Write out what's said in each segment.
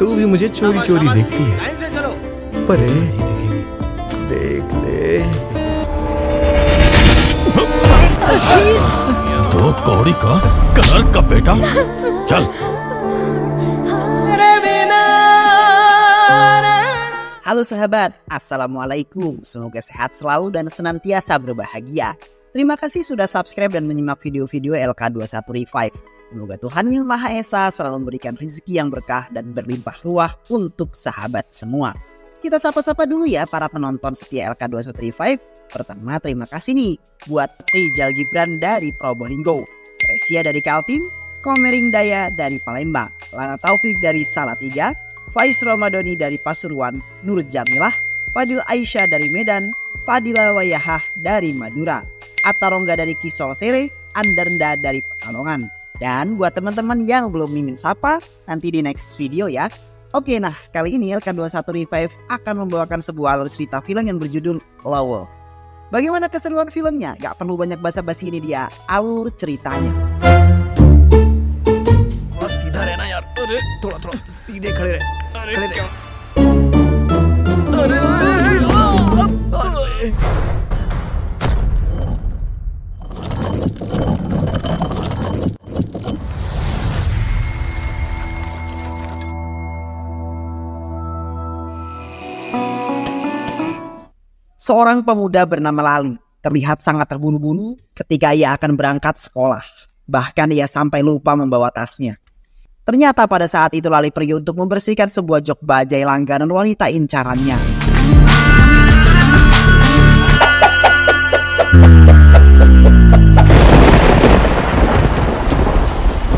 तो भी मुझे चोरी चोरी देखती है पर देख ले तो कौड़ी का कलर का बेटा चल Halo sahabat, Assalamualaikum. Semoga sehat selalu dan senantiasa berbahagia. Terima kasih sudah subscribe dan menyimak video-video LK21 Revive. Semoga Tuhan Yang Maha Esa selalu memberikan rezeki yang berkah dan berlimpah ruah untuk sahabat semua. Kita sapa-sapa dulu ya para penonton setia lk 2135 Pertama terima kasih nih buat Rijal Gibran dari Probolinggo, Tresia dari Kaltim, Komering Daya dari Palembang, Lana Taufik dari Salatiga, Faiz Romadoni dari Pasuruan, Nur Jamilah, Fadil Aisyah dari Medan, Fadila Wayahah dari Madura, Atarongga dari Kisol Sere, Andernda dari Pekalongan, dan buat teman-teman yang belum mimin sapa, nanti di next video ya. Oke, nah kali ini LK21 Revive akan membawakan sebuah alur cerita film yang berjudul Lowell. Bagaimana keseruan filmnya? Gak perlu banyak basa-basi ini dia, alur ceritanya. Aduh, seorang pemuda bernama Lali terlihat sangat terburu-buru ketika ia akan berangkat sekolah. Bahkan ia sampai lupa membawa tasnya. Ternyata pada saat itu Lali pergi untuk membersihkan sebuah jok bajai langganan wanita incarannya.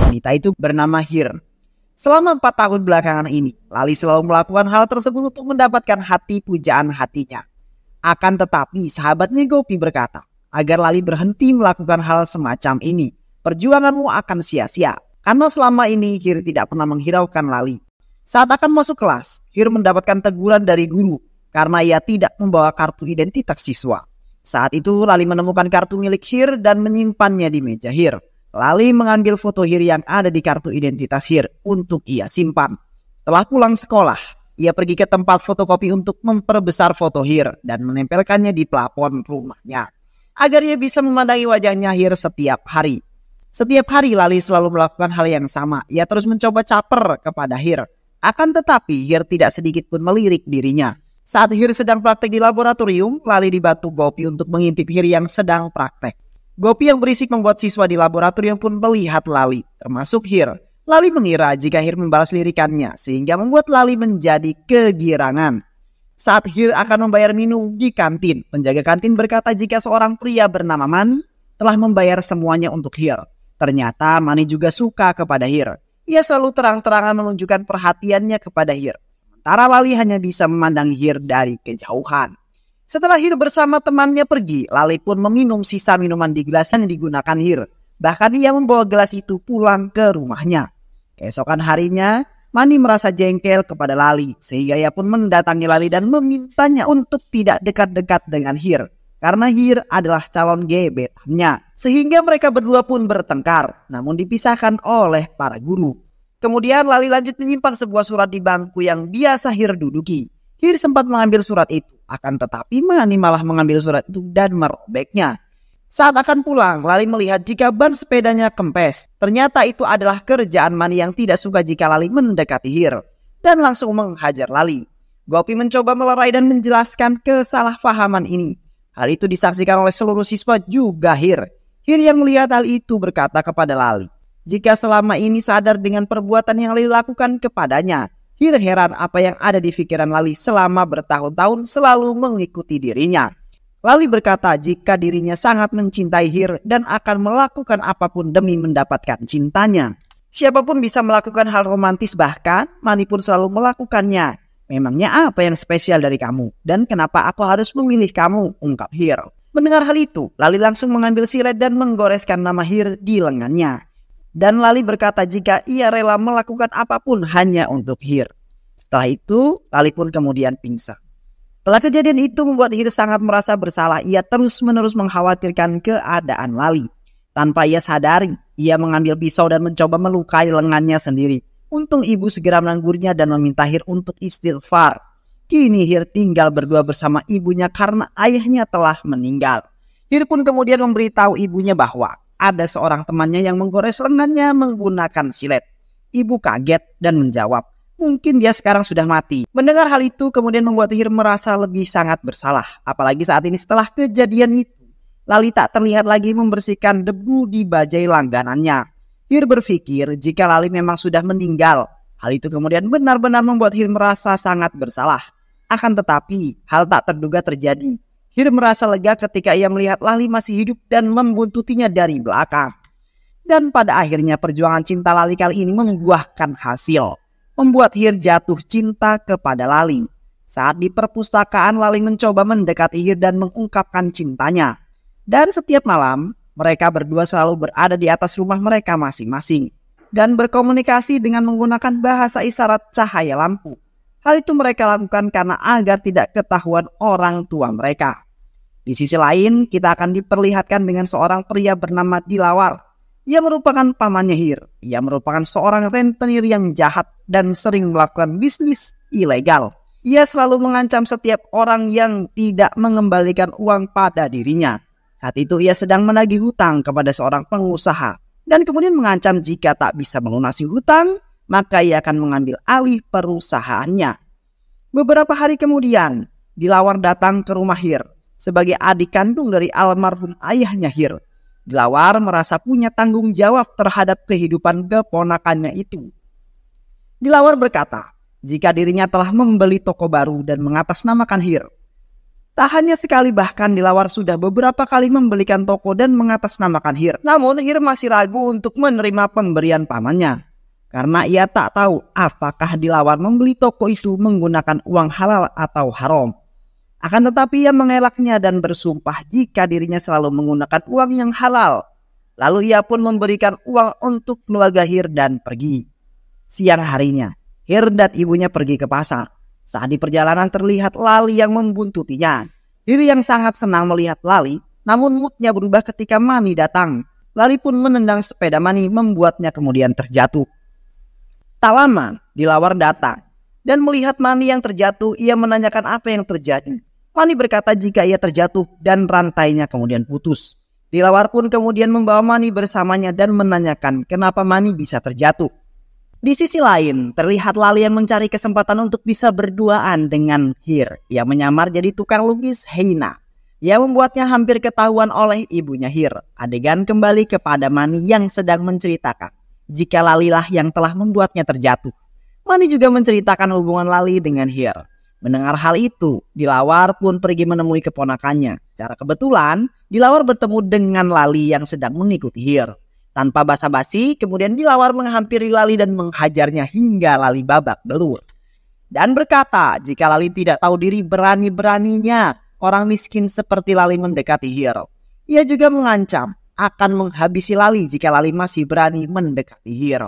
Wanita itu bernama Hir. Selama empat tahun belakangan ini, Lali selalu melakukan hal tersebut untuk mendapatkan hati pujaan hatinya. Akan tetapi sahabatnya Gopi berkata, agar Lali berhenti melakukan hal semacam ini. Perjuanganmu akan sia-sia, karena selama ini Hir tidak pernah menghiraukan Lali. Saat akan masuk kelas, Hir mendapatkan teguran dari guru karena ia tidak membawa kartu identitas siswa. Saat itu Lali menemukan kartu milik Hir dan menyimpannya di meja Hir. Lali mengambil foto Hir yang ada di kartu identitas Hir untuk ia simpan. Setelah pulang sekolah, ia pergi ke tempat fotokopi untuk memperbesar foto Hir dan menempelkannya di plafon rumahnya. Agar ia bisa memandangi wajahnya Hir setiap hari. Setiap hari Lali selalu melakukan hal yang sama. Ia terus mencoba caper kepada Hir. Akan tetapi Hir tidak sedikit pun melirik dirinya. Saat Hir sedang praktek di laboratorium, Lali dibantu Gopi untuk mengintip Hir yang sedang praktek. Gopi yang berisik membuat siswa di laboratorium pun melihat Lali, termasuk Hir. Lali mengira jika Hir membalas lirikannya sehingga membuat Lali menjadi kegirangan. Saat Hir akan membayar minum di kantin, penjaga kantin berkata jika seorang pria bernama Mani telah membayar semuanya untuk Hir. Ternyata Mani juga suka kepada Hir. Ia selalu terang-terangan menunjukkan perhatiannya kepada Hir. Sementara Lali hanya bisa memandang Hir dari kejauhan. Setelah Hir bersama temannya pergi, Lali pun meminum sisa minuman di gelas yang digunakan Hir. Bahkan ia membawa gelas itu pulang ke rumahnya. Keesokan harinya, Mani merasa jengkel kepada Lali, sehingga ia pun mendatangi Lali dan memintanya untuk tidak dekat-dekat dengan Hir. Karena Hir adalah calon gebetannya, sehingga mereka berdua pun bertengkar, namun dipisahkan oleh para guru. Kemudian Lali lanjut menyimpan sebuah surat di bangku yang biasa Hir duduki. Hir sempat mengambil surat itu, akan tetapi Mani malah mengambil surat itu dan merobeknya. Saat akan pulang, Lali melihat jika ban sepedanya kempes. Ternyata itu adalah kerjaan Mani yang tidak suka jika Lali mendekati Hir. Dan langsung menghajar Lali. Gopi mencoba melerai dan menjelaskan kesalahpahaman ini. Hal itu disaksikan oleh seluruh siswa juga Hir. Hir yang melihat hal itu berkata kepada Lali. Jika selama ini sadar dengan perbuatan yang Lali lakukan kepadanya. Hir heran apa yang ada di pikiran Lali selama bertahun-tahun selalu mengikuti dirinya. Lali berkata jika dirinya sangat mencintai Hir dan akan melakukan apapun demi mendapatkan cintanya. Siapapun bisa melakukan hal romantis bahkan Mani pun selalu melakukannya. Memangnya apa yang spesial dari kamu? Dan kenapa aku harus memilih kamu? Ungkap Hir. Mendengar hal itu, Lali langsung mengambil siret dan menggoreskan nama Hir di lengannya. Dan Lali berkata jika ia rela melakukan apapun hanya untuk Hir. Setelah itu, Lali pun kemudian pingsan. Setelah kejadian itu membuat Ir sangat merasa bersalah. Ia terus-menerus mengkhawatirkan keadaan Lali. Tanpa ia sadari, ia mengambil pisau dan mencoba melukai lengannya sendiri. Untung ibu segera menanggurnya dan meminta Hir untuk istighfar. Kini Hir tinggal berdua bersama ibunya karena ayahnya telah meninggal. Hir pun kemudian memberitahu ibunya bahwa ada seorang temannya yang menggores lengannya menggunakan silet. Ibu kaget dan menjawab, mungkin dia sekarang sudah mati. Mendengar hal itu kemudian membuat Hir merasa lebih sangat bersalah. Apalagi saat ini setelah kejadian itu, Lali tak terlihat lagi membersihkan debu di bajai langganannya. Hir berpikir jika Lali memang sudah meninggal. Hal itu kemudian benar-benar membuat Hir merasa sangat bersalah. Akan tetapi, hal tak terduga terjadi. Hir merasa lega ketika ia melihat Lali masih hidup dan membuntutinya dari belakang. Dan pada akhirnya perjuangan cinta Lali kali ini membuahkan hasil membuat Hir jatuh cinta kepada Lali. Saat di perpustakaan Lali mencoba mendekati Hir dan mengungkapkan cintanya. Dan setiap malam, mereka berdua selalu berada di atas rumah mereka masing-masing dan berkomunikasi dengan menggunakan bahasa isyarat cahaya lampu. Hal itu mereka lakukan karena agar tidak ketahuan orang tua mereka. Di sisi lain, kita akan diperlihatkan dengan seorang pria bernama Dilawar ia merupakan pamannya Hir. Ia merupakan seorang rentenir yang jahat dan sering melakukan bisnis ilegal. Ia selalu mengancam setiap orang yang tidak mengembalikan uang pada dirinya. Saat itu ia sedang menagih hutang kepada seorang pengusaha dan kemudian mengancam jika tak bisa melunasi hutang, maka ia akan mengambil alih perusahaannya. Beberapa hari kemudian, Dilawar datang ke rumah Hir sebagai adik kandung dari almarhum ayahnya Hir Dilawar merasa punya tanggung jawab terhadap kehidupan keponakannya itu. Dilawar berkata, jika dirinya telah membeli toko baru dan mengatasnamakan Hir. Tak hanya sekali bahkan Dilawar sudah beberapa kali membelikan toko dan mengatasnamakan Hir. Namun Hir masih ragu untuk menerima pemberian pamannya. Karena ia tak tahu apakah Dilawar membeli toko itu menggunakan uang halal atau haram. Akan tetapi ia mengelaknya dan bersumpah jika dirinya selalu menggunakan uang yang halal. Lalu ia pun memberikan uang untuk keluarga Hir dan pergi. Siang harinya, Hir dan ibunya pergi ke pasar. Saat di perjalanan terlihat Lali yang membuntutinya. Hir yang sangat senang melihat Lali, namun moodnya berubah ketika Mani datang. Lali pun menendang sepeda Mani membuatnya kemudian terjatuh. Tak lama, Dilawar datang. Dan melihat Mani yang terjatuh, ia menanyakan apa yang terjadi. Mani berkata jika ia terjatuh dan rantainya kemudian putus. Dilawar pun kemudian membawa Mani bersamanya dan menanyakan kenapa Mani bisa terjatuh. Di sisi lain, terlihat Lali yang mencari kesempatan untuk bisa berduaan dengan Hir. Ia menyamar jadi tukang lukis Heina. Ia membuatnya hampir ketahuan oleh ibunya Hir. Adegan kembali kepada Mani yang sedang menceritakan jika Lalilah yang telah membuatnya terjatuh. Mani juga menceritakan hubungan Lali dengan Hir. Mendengar hal itu, Dilawar pun pergi menemui keponakannya. Secara kebetulan, Dilawar bertemu dengan Lali yang sedang mengikuti Hir. Tanpa basa-basi, kemudian Dilawar menghampiri Lali dan menghajarnya hingga Lali babak belur. Dan berkata, jika Lali tidak tahu diri berani-beraninya, orang miskin seperti Lali mendekati Hir. Ia juga mengancam akan menghabisi Lali jika Lali masih berani mendekati Hir.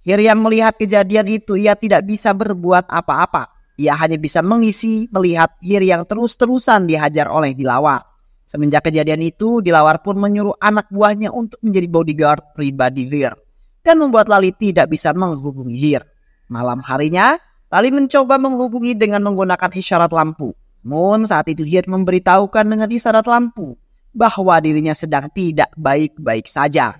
Hir yang melihat kejadian itu, ia tidak bisa berbuat apa-apa ia hanya bisa mengisi melihat Hir yang terus-terusan dihajar oleh Dilawar. Semenjak kejadian itu, Dilawar pun menyuruh anak buahnya untuk menjadi bodyguard pribadi Hir dan membuat Lali tidak bisa menghubungi Hir. Malam harinya, Lali mencoba menghubungi dengan menggunakan isyarat lampu. Namun saat itu Hir memberitahukan dengan isyarat lampu bahwa dirinya sedang tidak baik-baik saja.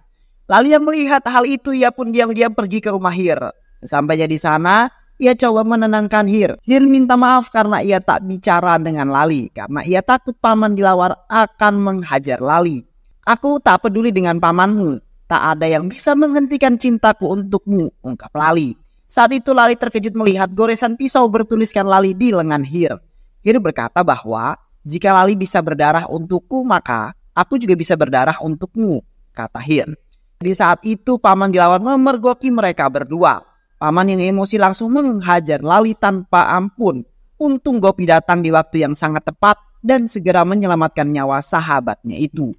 Lali yang melihat hal itu ia pun diam-diam pergi ke rumah Hir. Sampainya di sana, ia coba menenangkan Hir. Hir minta maaf karena ia tak bicara dengan Lali, karena ia takut paman dilawar akan menghajar Lali. Aku tak peduli dengan pamanmu, tak ada yang bisa menghentikan cintaku untukmu, ungkap Lali. Saat itu Lali terkejut melihat goresan pisau bertuliskan Lali di lengan Hir. Hir berkata bahwa jika Lali bisa berdarah untukku maka aku juga bisa berdarah untukmu, kata Hir. Di saat itu paman Dilawar memergoki mereka berdua. Paman yang emosi langsung menghajar Lali tanpa ampun. Untung Gopi datang di waktu yang sangat tepat dan segera menyelamatkan nyawa sahabatnya itu.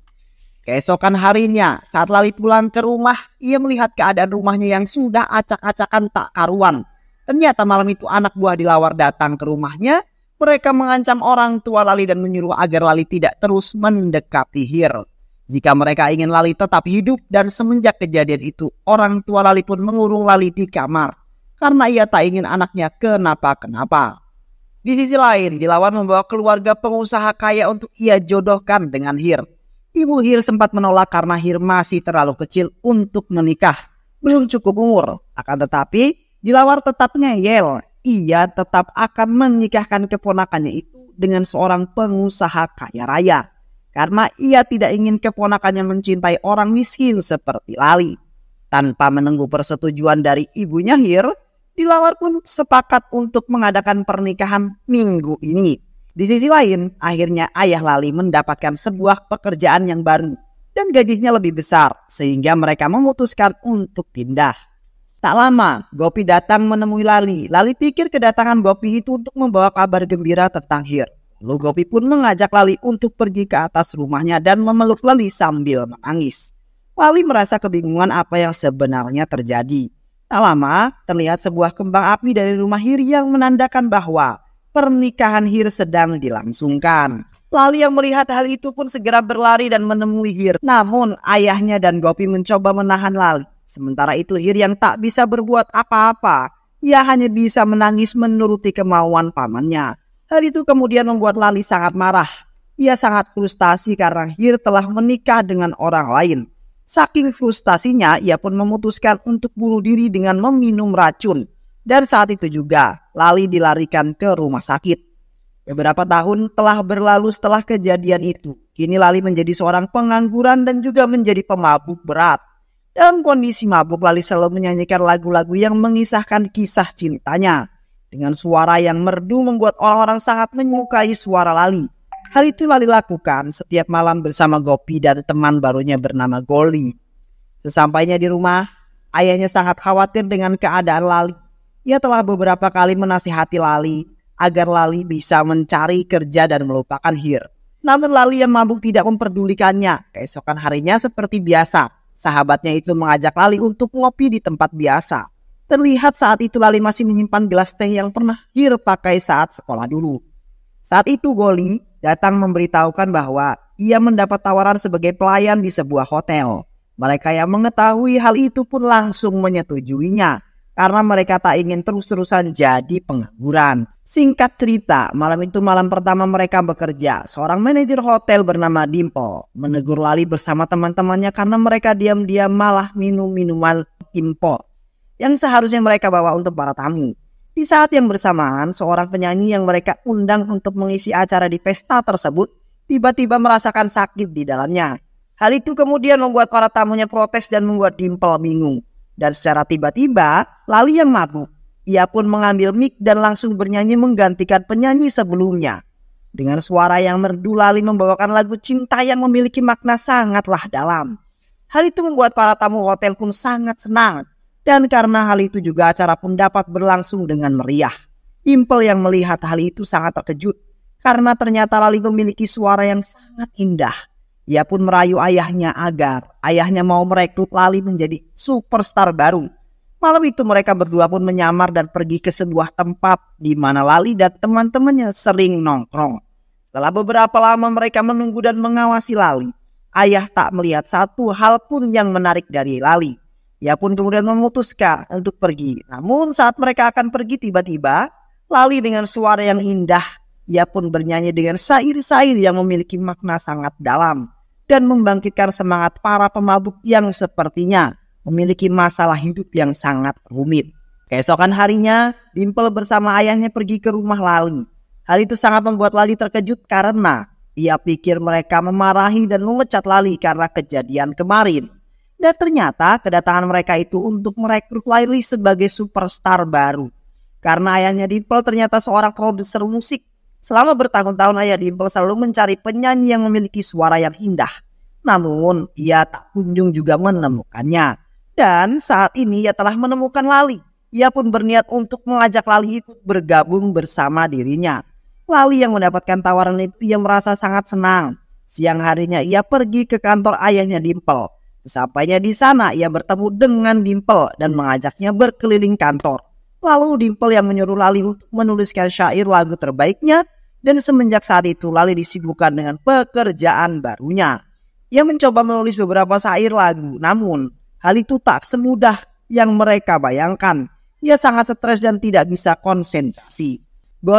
Keesokan harinya, saat Lali pulang ke rumah, ia melihat keadaan rumahnya yang sudah acak-acakan tak karuan. Ternyata malam itu anak buah dilawar datang ke rumahnya. Mereka mengancam orang tua Lali dan menyuruh agar Lali tidak terus mendekati Hir. Jika mereka ingin Lali tetap hidup dan semenjak kejadian itu orang tua Lali pun mengurung Lali di kamar karena ia tak ingin anaknya kenapa-kenapa. Di sisi lain, Dilawan membawa keluarga pengusaha kaya untuk ia jodohkan dengan Hir. Ibu Hir sempat menolak karena Hir masih terlalu kecil untuk menikah. Belum cukup umur. Akan tetapi, Dilawar tetap ngeyel. Ia tetap akan menikahkan keponakannya itu dengan seorang pengusaha kaya raya karena ia tidak ingin keponakannya mencintai orang miskin seperti Lali. Tanpa menunggu persetujuan dari ibunya Hir, Dilawar pun sepakat untuk mengadakan pernikahan minggu ini. Di sisi lain, akhirnya ayah Lali mendapatkan sebuah pekerjaan yang baru dan gajinya lebih besar sehingga mereka memutuskan untuk pindah. Tak lama, Gopi datang menemui Lali. Lali pikir kedatangan Gopi itu untuk membawa kabar gembira tentang Hir. Lugopi pun mengajak Lali untuk pergi ke atas rumahnya dan memeluk Lali sambil menangis. Lali merasa kebingungan apa yang sebenarnya terjadi. Tak lama, terlihat sebuah kembang api dari rumah Hir yang menandakan bahwa pernikahan Hir sedang dilangsungkan. Lali yang melihat hal itu pun segera berlari dan menemui Hir. Namun, ayahnya dan Gopi mencoba menahan Lali. Sementara itu Hir yang tak bisa berbuat apa-apa. Ia hanya bisa menangis menuruti kemauan pamannya. Hal itu kemudian membuat Lali sangat marah. Ia sangat frustasi karena Hir telah menikah dengan orang lain. Saking frustasinya, ia pun memutuskan untuk bunuh diri dengan meminum racun. Dan saat itu juga, Lali dilarikan ke rumah sakit. Beberapa tahun telah berlalu setelah kejadian itu. Kini Lali menjadi seorang pengangguran dan juga menjadi pemabuk berat. Dalam kondisi mabuk, Lali selalu menyanyikan lagu-lagu yang mengisahkan kisah cintanya dengan suara yang merdu membuat orang-orang sangat menyukai suara Lali. Hal itu Lali lakukan setiap malam bersama Gopi dan teman barunya bernama Goli. Sesampainya di rumah, ayahnya sangat khawatir dengan keadaan Lali. Ia telah beberapa kali menasihati Lali agar Lali bisa mencari kerja dan melupakan Hir. Namun Lali yang mabuk tidak memperdulikannya. Keesokan harinya seperti biasa, sahabatnya itu mengajak Lali untuk ngopi di tempat biasa. Terlihat saat itu Lali masih menyimpan gelas teh yang pernah Hir pakai saat sekolah dulu. Saat itu Goli datang memberitahukan bahwa ia mendapat tawaran sebagai pelayan di sebuah hotel. Mereka yang mengetahui hal itu pun langsung menyetujuinya karena mereka tak ingin terus-terusan jadi pengangguran. Singkat cerita, malam itu malam pertama mereka bekerja. Seorang manajer hotel bernama dimpo menegur Lali bersama teman-temannya karena mereka diam-diam malah minum minuman impor yang seharusnya mereka bawa untuk para tamu. Di saat yang bersamaan, seorang penyanyi yang mereka undang untuk mengisi acara di pesta tersebut tiba-tiba merasakan sakit di dalamnya. Hal itu kemudian membuat para tamunya protes dan membuat Dimple bingung. Dan secara tiba-tiba, Lali yang mabuk. Ia pun mengambil mic dan langsung bernyanyi menggantikan penyanyi sebelumnya. Dengan suara yang merdu lali membawakan lagu cinta yang memiliki makna sangatlah dalam. Hal itu membuat para tamu hotel pun sangat senang dan karena hal itu juga acara pun dapat berlangsung dengan meriah. Impel yang melihat hal itu sangat terkejut karena ternyata Lali memiliki suara yang sangat indah. Ia pun merayu ayahnya agar ayahnya mau merekrut Lali menjadi superstar baru. Malam itu mereka berdua pun menyamar dan pergi ke sebuah tempat di mana Lali dan teman-temannya sering nongkrong. Setelah beberapa lama mereka menunggu dan mengawasi Lali, ayah tak melihat satu hal pun yang menarik dari Lali. Ia ya pun kemudian memutuskan untuk pergi. Namun saat mereka akan pergi tiba-tiba, lali dengan suara yang indah, ia pun bernyanyi dengan sair-sair yang memiliki makna sangat dalam dan membangkitkan semangat para pemabuk yang sepertinya memiliki masalah hidup yang sangat rumit. Keesokan harinya, Dimple bersama ayahnya pergi ke rumah Lali. Hal itu sangat membuat Lali terkejut karena ia pikir mereka memarahi dan memecat Lali karena kejadian kemarin. Dan ternyata kedatangan mereka itu untuk merekrut Laili sebagai superstar baru. Karena ayahnya Dimple ternyata seorang produser musik. Selama bertahun-tahun ayah Dimple selalu mencari penyanyi yang memiliki suara yang indah. Namun ia tak kunjung juga menemukannya. Dan saat ini ia telah menemukan Lali. Ia pun berniat untuk mengajak Lali ikut bergabung bersama dirinya. Lali yang mendapatkan tawaran itu ia merasa sangat senang. Siang harinya ia pergi ke kantor ayahnya Dimple Sesampainya di sana, ia bertemu dengan Dimple dan mengajaknya berkeliling kantor. Lalu Dimple yang menyuruh Lali untuk menuliskan syair lagu terbaiknya dan semenjak saat itu Lali disibukkan dengan pekerjaan barunya. Ia mencoba menulis beberapa syair lagu, namun hal itu tak semudah yang mereka bayangkan. Ia sangat stres dan tidak bisa konsentrasi.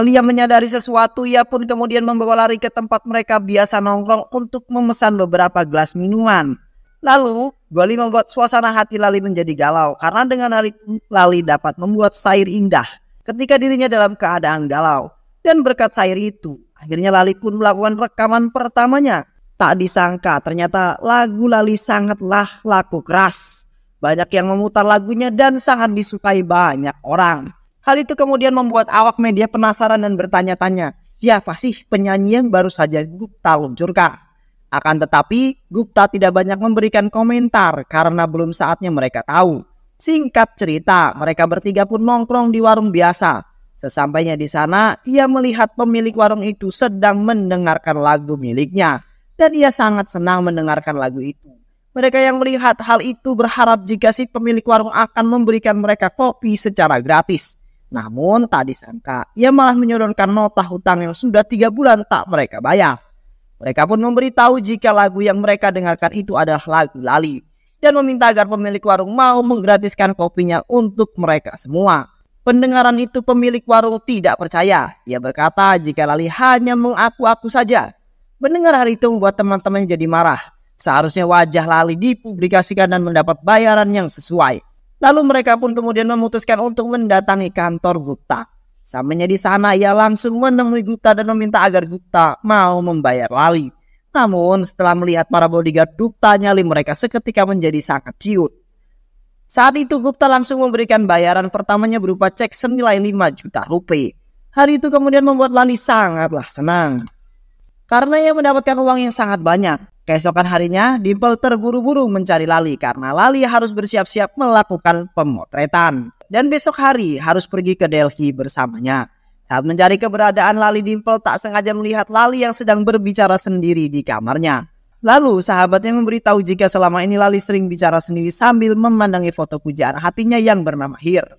yang menyadari sesuatu, ia pun kemudian membawa lari ke tempat mereka biasa nongkrong untuk memesan beberapa gelas minuman. Lalu, goli membuat suasana hati Lali menjadi galau karena dengan hal itu Lali dapat membuat sair indah ketika dirinya dalam keadaan galau. Dan berkat sair itu, akhirnya Lali pun melakukan rekaman pertamanya. Tak disangka ternyata lagu Lali sangatlah laku keras. Banyak yang memutar lagunya dan sangat disukai banyak orang. Hal itu kemudian membuat awak media penasaran dan bertanya-tanya, siapa sih penyanyi yang baru saja kita luncurkan? Akan tetapi, Gupta tidak banyak memberikan komentar karena belum saatnya mereka tahu. Singkat cerita, mereka bertiga pun nongkrong di warung biasa. Sesampainya di sana, ia melihat pemilik warung itu sedang mendengarkan lagu miliknya. Dan ia sangat senang mendengarkan lagu itu. Mereka yang melihat hal itu berharap jika si pemilik warung akan memberikan mereka kopi secara gratis. Namun tak disangka, ia malah menyodorkan nota hutang yang sudah tiga bulan tak mereka bayar. Mereka pun memberitahu jika lagu yang mereka dengarkan itu adalah lagu lali dan meminta agar pemilik warung mau menggratiskan kopinya untuk mereka semua. Pendengaran itu pemilik warung tidak percaya. Ia berkata jika Lali hanya mengaku-aku saja. Mendengar hal itu membuat teman-teman jadi marah. Seharusnya wajah Lali dipublikasikan dan mendapat bayaran yang sesuai. Lalu mereka pun kemudian memutuskan untuk mendatangi kantor Gupta. Samanya di sana ia langsung menemui Gupta dan meminta agar Gupta mau membayar lali. Namun setelah melihat para bodyguard Gupta nyali mereka seketika menjadi sangat ciut. Saat itu Gupta langsung memberikan bayaran pertamanya berupa cek senilai 5 juta rupiah. Hari itu kemudian membuat Lali sangatlah senang. Karena ia mendapatkan uang yang sangat banyak. Keesokan harinya, Dimple terburu-buru mencari Lali karena Lali harus bersiap-siap melakukan pemotretan. Dan besok hari harus pergi ke Delhi bersamanya. Saat mencari keberadaan Lali, Dimple tak sengaja melihat Lali yang sedang berbicara sendiri di kamarnya. Lalu sahabatnya memberitahu jika selama ini Lali sering bicara sendiri sambil memandangi foto pujaan hatinya yang bernama Hir.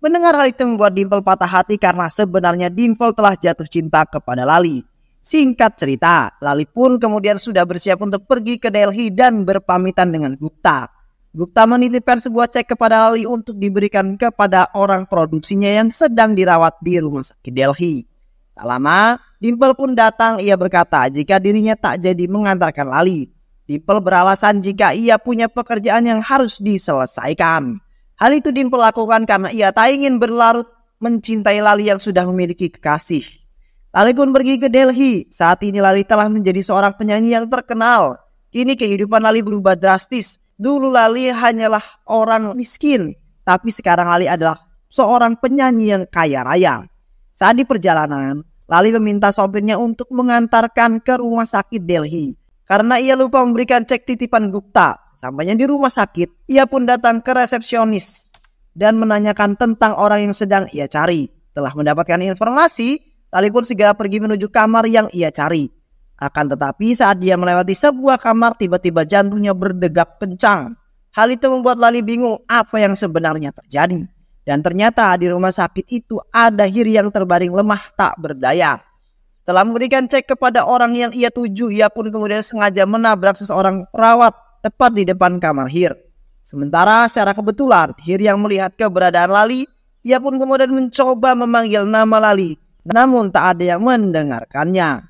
Mendengar hal itu membuat Dimple patah hati karena sebenarnya Dimple telah jatuh cinta kepada Lali. Singkat cerita, Lalit pun kemudian sudah bersiap untuk pergi ke Delhi dan berpamitan dengan Gupta. Gupta menitipkan sebuah cek kepada Lali untuk diberikan kepada orang produksinya yang sedang dirawat di rumah sakit Delhi. Tak lama, Dimple pun datang. Ia berkata jika dirinya tak jadi mengantarkan Lali. Dimple beralasan jika ia punya pekerjaan yang harus diselesaikan. Hal itu Dimple lakukan karena ia tak ingin berlarut mencintai Lali yang sudah memiliki kekasih. Lali pun pergi ke Delhi. Saat ini Lali telah menjadi seorang penyanyi yang terkenal. Kini kehidupan Lali berubah drastis. Dulu Lali hanyalah orang miskin, tapi sekarang Lali adalah seorang penyanyi yang kaya raya. Saat di perjalanan, Lali meminta sopirnya untuk mengantarkan ke rumah sakit Delhi. Karena ia lupa memberikan cek titipan Gupta. Sampainya di rumah sakit, ia pun datang ke resepsionis dan menanyakan tentang orang yang sedang ia cari. Setelah mendapatkan informasi, Kali pun segera pergi menuju kamar yang ia cari. Akan tetapi saat dia melewati sebuah kamar tiba-tiba jantungnya berdegap kencang. Hal itu membuat Lali bingung apa yang sebenarnya terjadi. Dan ternyata di rumah sakit itu ada Hiri yang terbaring lemah tak berdaya. Setelah memberikan cek kepada orang yang ia tuju, ia pun kemudian sengaja menabrak seseorang perawat tepat di depan kamar Hir. Sementara secara kebetulan Hir yang melihat keberadaan Lali, ia pun kemudian mencoba memanggil nama Lali namun tak ada yang mendengarkannya.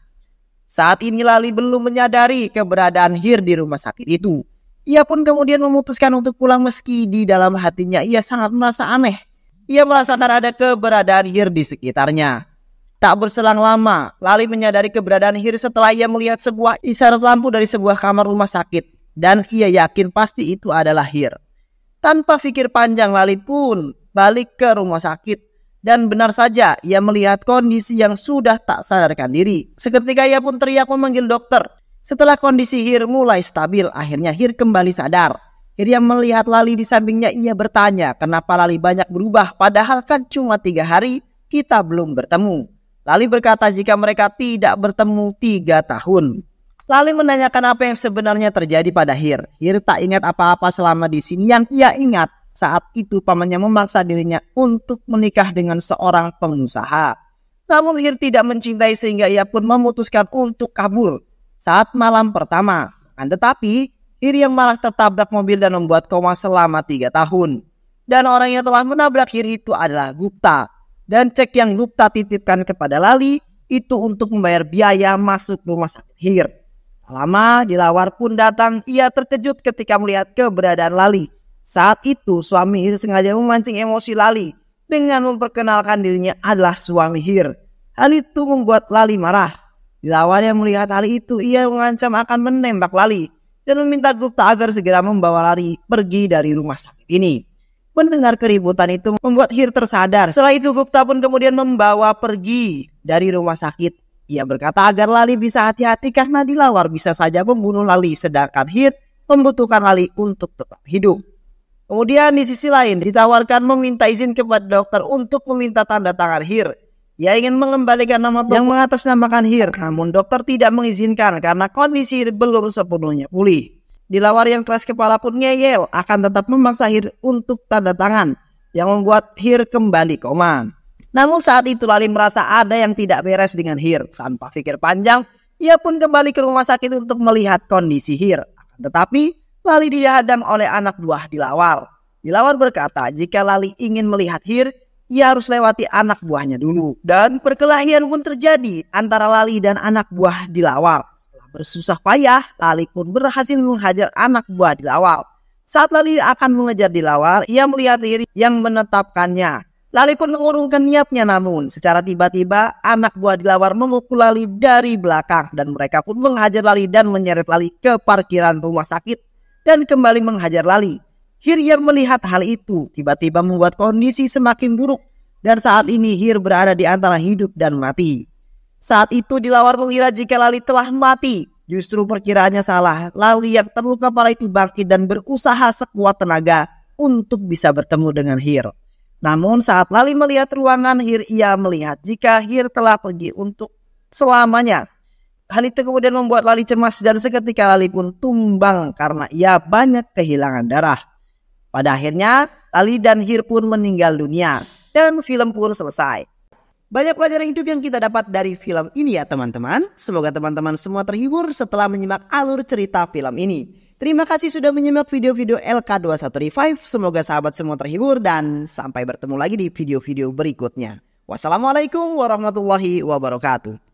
Saat ini Lali belum menyadari keberadaan Hir di rumah sakit itu. Ia pun kemudian memutuskan untuk pulang meski di dalam hatinya ia sangat merasa aneh. Ia merasa tak ada keberadaan Hir di sekitarnya. Tak berselang lama, Lali menyadari keberadaan Hir setelah ia melihat sebuah isyarat lampu dari sebuah kamar rumah sakit. Dan ia yakin pasti itu adalah Hir. Tanpa pikir panjang Lali pun balik ke rumah sakit dan benar saja, ia melihat kondisi yang sudah tak sadarkan diri. Seketika ia pun teriak memanggil dokter. Setelah kondisi Hir mulai stabil, akhirnya Hir kembali sadar. Hir yang melihat Lali di sampingnya, ia bertanya kenapa Lali banyak berubah padahal kan cuma tiga hari kita belum bertemu. Lali berkata jika mereka tidak bertemu tiga tahun. Lali menanyakan apa yang sebenarnya terjadi pada Hir. Hir tak ingat apa-apa selama di sini yang ia ingat saat itu pamannya memaksa dirinya untuk menikah dengan seorang pengusaha. Namun Hir tidak mencintai sehingga ia pun memutuskan untuk kabur saat malam pertama. Dan tetapi Hir yang malah tertabrak mobil dan membuat koma selama tiga tahun. Dan orang yang telah menabrak Hir itu adalah Gupta. Dan cek yang Gupta titipkan kepada Lali itu untuk membayar biaya masuk rumah sakit Hir. lama Dilawar pun datang, ia terkejut ketika melihat keberadaan Lali saat itu suami Hir sengaja memancing emosi Lali dengan memperkenalkan dirinya adalah suami Hir. Hal itu membuat Lali marah. yang melihat hal itu, ia mengancam akan menembak Lali dan meminta Gupta agar segera membawa Lali pergi dari rumah sakit ini. Mendengar keributan itu membuat Hir tersadar. Setelah itu Gupta pun kemudian membawa pergi dari rumah sakit. Ia berkata agar Lali bisa hati-hati karena dilawar bisa saja membunuh Lali sedangkan Hir membutuhkan Lali untuk tetap hidup. Kemudian di sisi lain ditawarkan meminta izin kepada dokter untuk meminta tanda tangan HIR. Ia ingin mengembalikan nama toko yang mengatasnamakan HIR, namun dokter tidak mengizinkan karena kondisi HIR belum sepenuhnya pulih. Dilawar yang keras kepala pun ngeyel akan tetap memaksa HIR untuk tanda tangan yang membuat HIR kembali koma. Namun saat itu Lali merasa ada yang tidak beres dengan HIR. Tanpa pikir panjang, ia pun kembali ke rumah sakit untuk melihat kondisi HIR. Tetapi Lali dihadang oleh anak buah Dilawar. Dilawar berkata jika Lali ingin melihat Hir, ia harus lewati anak buahnya dulu. Dan perkelahian pun terjadi antara Lali dan anak buah Dilawar. Setelah bersusah payah, Lali pun berhasil menghajar anak buah Dilawar. Saat Lali akan mengejar Dilawar, ia melihat Hir yang menetapkannya. Lali pun mengurungkan niatnya namun secara tiba-tiba anak buah dilawar memukul Lali dari belakang dan mereka pun menghajar Lali dan menyeret Lali ke parkiran rumah sakit dan kembali menghajar Lali. Hir yang melihat hal itu tiba-tiba membuat kondisi semakin buruk dan saat ini Hir berada di antara hidup dan mati. Saat itu Dilawar mengira jika Lali telah mati. Justru perkiraannya salah. Lali yang terluka parah itu bangkit dan berusaha sekuat tenaga untuk bisa bertemu dengan Hir. Namun saat Lali melihat ruangan Hir, ia melihat jika Hir telah pergi untuk selamanya Hal itu kemudian membuat Lali cemas dan seketika Lali pun tumbang karena ia banyak kehilangan darah. Pada akhirnya, Lali dan Hir pun meninggal dunia dan film pun selesai. Banyak pelajaran hidup yang kita dapat dari film ini ya teman-teman. Semoga teman-teman semua terhibur setelah menyimak alur cerita film ini. Terima kasih sudah menyimak video-video LK21 Revive. Semoga sahabat semua terhibur dan sampai bertemu lagi di video-video berikutnya. Wassalamualaikum warahmatullahi wabarakatuh.